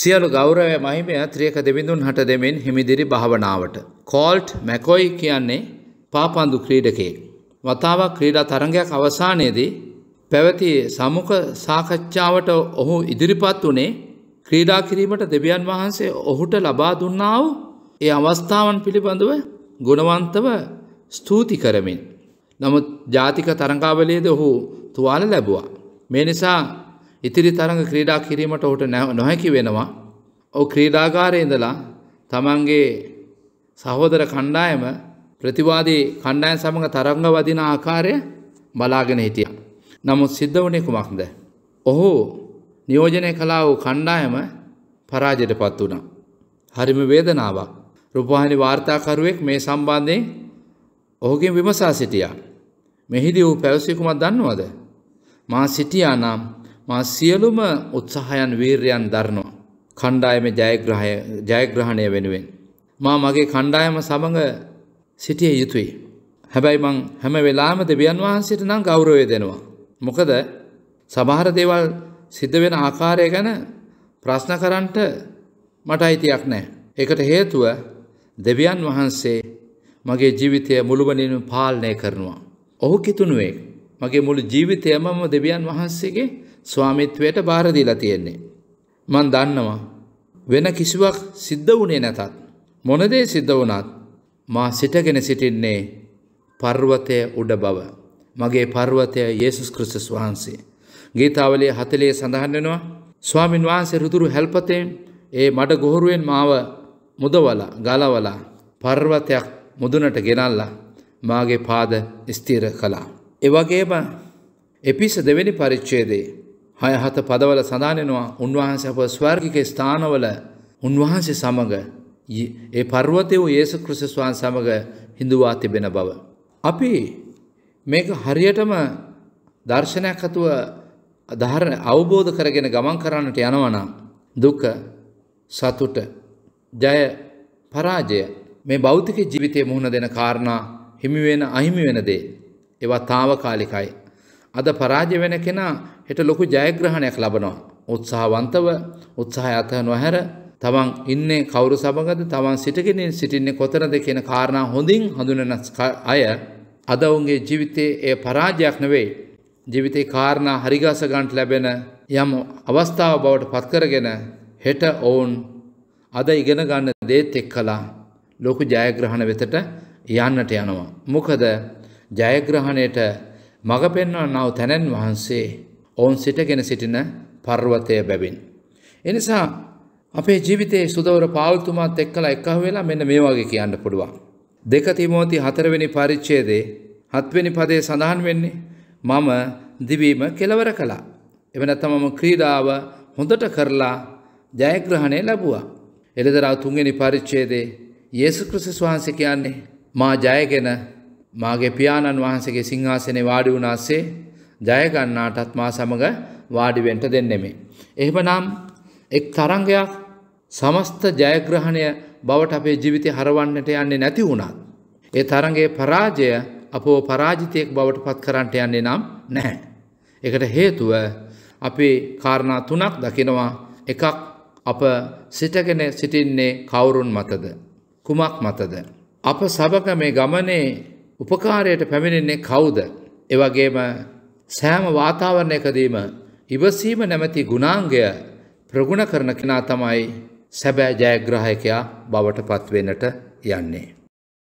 සියලු ගෞරවය මහිමය ත්‍රියක දෙවිඳුන් හට දෙමින් හිමිදිරි භාවනාවට. කෝල්ට් මැකොයි කියන්නේ පාපන්දු ක්‍රීඩකේ. වතාවක් ක්‍රීඩා තරඟයක් අවසානයේදී පැවති සමුඛ සාකච්ඡාවට ඔහු ඉදිරිපත් වනේ ක්‍රීඩා කිරීමට දෙවියන් වහන්සේ ඔහුට ලබා දුන්නාව ඒ අවස්ථාවන් පිළිබඳව ගුණවන්තව ස්තුති කරමින්. නමුත් ජාතික තරංගාවලයේද ඔහු තුවාල ලැබවා. මේ නිසා ඉතිරි තරඟ ක්‍රීඩා කිරීමට ඔහුට නොහැකි වෙනවා. ඔහු ක්‍රීඩාගාරයේ ඉඳලා තමන්ගේ සහෝදර කණ්ඩායම ප්‍රතිවාදී කණ්ඩායම් සමඟ තරංග වදින ආකාරය බලාගෙන හිටියා. නමුත් සිද්ධ වුණේ කුමක්ද? ඔහු නියෝජනය කළා වූ කණ්ඩායම පරාජයටපත් වුණා. හරිම වේදනාවක්. රූපවාහිනී වාර්තාකරුවෙක් මේ සම්බන්ධයෙන් ඔහුගෙන් විමසා සිටියා. මෙහිදී ඔහු පැවසි කුමක් දන්නවද? මා සිටියා නම් මා සියලුම උත්සාහයන් වීරයන් දරනවා. කණ්ඩායම ජයග්‍රහය ජයග්‍රහණය වෙනුවෙන්. මා මගේ කණ්ඩායම සමඟ සිටිය යුතුයි. හැබැයි මං හැම වෙලාම දෙවියන් වහන්සේට නම් ගෞරවය දෙනවා. මොකද සමහර දේවල් සිද්ධ වෙන ආකාරය ගැන ප්‍රශ්න කරන්නට මට අයිතියක් නෑ. ඒකට හේතුව දෙවියන් වහන්සේ මගේ ජීවිතය මුළුමනින්ම පාලනය කරනවා. ඔහු කිතුනුවේ මගේ මුළු ජීවිතයමම දෙවියන් වහන්සේගේ ස්වාමිත්වයට බාරදීලා තියෙන්නේ. මන් දන්නවා. වෙන කිසිවක් සිද්ධ වුණේ නැතත්. මොනදේ සිද්ධ වුණත් මා සිටගෙන සිටින්නේ පර්වතය උඩ බව. මගේ පර්වතය යේසුස් ක්‍රිස්තුස් වහන්සේ. ගීතාවලේ හතලේ සඳහන් වෙනවා ස්වාමින් වහන්සේ රුදුරු හැල්පතෙන් ඒ මඩ ගොහරුවෙන් මාව මුදවලා ගලවලා පර්වතයක් මුදුනට ගෙනල්ලා මාගේ පාද ස්ථීර කළා. එවගේම එපිස දෙවැනි පරිච්ඡේදයේ හය හත පදවල සඳහනෙනවා උන්වහන්සේ අප ස්වර්ගික ස්ථානවල උන්වහන්සේ සමඟ ඒ පර්වතය වූ ඒසු කෘෂස්වාන් සමඟ හිඳුවා තිබෙන බව. අපි මේක හරියටම දර්ශනයක් හතුව ධර අවබෝධ කරගෙන ගමන් කරන්නට යනවනම් දුක සතුට ජය පරාජය මේ භෞතික ජීවිතය මුහුණ දෙන කාරණා හිමිවෙන අහිමි වෙන දේ ඒවා තාවකාලිකයි අද පරාජය වෙන කෙනා හෙට ලොකු ජයග්‍රහණයක් ලබනවා. උත්සාහවන්තව උත්සාහය අතහ නොහැර තමන් ඉන්නේ කවුරු සමගද තමන් සිටගෙනින් සිටින්නේ කොතනද කියන කාරණා හොඳින් හඳුනන අය අද ඔවුන්ගේ ජීවිතයේ ඒ පරාජයක් නෙවෙයි ජීවිතේ කාරණා හරිගස ගන්නට ලැබෙන යම් අවස්ථාව බවට පත්කරගෙන හෙට ඔවුන් අද ඉගෙන ගන්න දේත් එක්කලා ලොකු ජයග්‍රහණ වෙතට යන්නට යනවා. මොකද ජයග්‍රහණයට මඟ පෙන්වා නව තැනැන් වහන්සේ ඔවුන් සිටගෙන සිටින පර්වතය බැවින්. එනිසා අපේ ජීවිතේ සුදවර පාල්තුමාත් එක්කලා එකහ වෙලා මෙන්න මේ වගේ කියන්න පුළුවන්. දෙක තිමෝති හතරවෙනි පරිච්ඡේදේ හත්වෙනි පදේ සඳහන් වෙන්නේ මම දිවීම කෙලවර කළා. එවනත්තම මම ක්‍රීඩාව හොඳට කරලා ජයග්‍රහණය ලැබුවා. එළදරා තුන්වෙනි පරිච්ඡේදේ යේසුස් ක්‍රිස්තුස් වහන්සේ කියන්නේ මා ජයගෙන මාගේ පියාණන් වහන්සේගේ සිංහාසනේ වාඩි වුණාසේ ජයගන්නාටත් මා සමඟ වාඩිවෙන්ට දෙන්නෙමේ. එහෙමනම් එක් තරංගයක් සමස්ත ජයග්‍රහණය බවට අපේ ජීවිතය හරවන්නට යන්නේ නැති වුණත්. ඒ තරගේ පරාජය අපෝ පරාජිතයෙක් බවට පත් කරන්නට යන්නේ නම් නැහැ. එකට හේතුව අපේ කාරණා තුනක් දකිනවා එකක් අප සිටගෙන සිටින්නේ කවුරුන් මතද. කුමක් මතද. අප සබක මේ ගමනේ උපකාරයට පැමිණෙන්නේ කවුද? ඒ වගේම සෑම වාතාවරණයකදීම ඉවසීම නැමැති ගුණාංගය ප්‍රගුණ කරන කෙනා තමයි සැබෑ ජයග්‍රාහකයා බවට පත් වෙන්නට යන්නේ.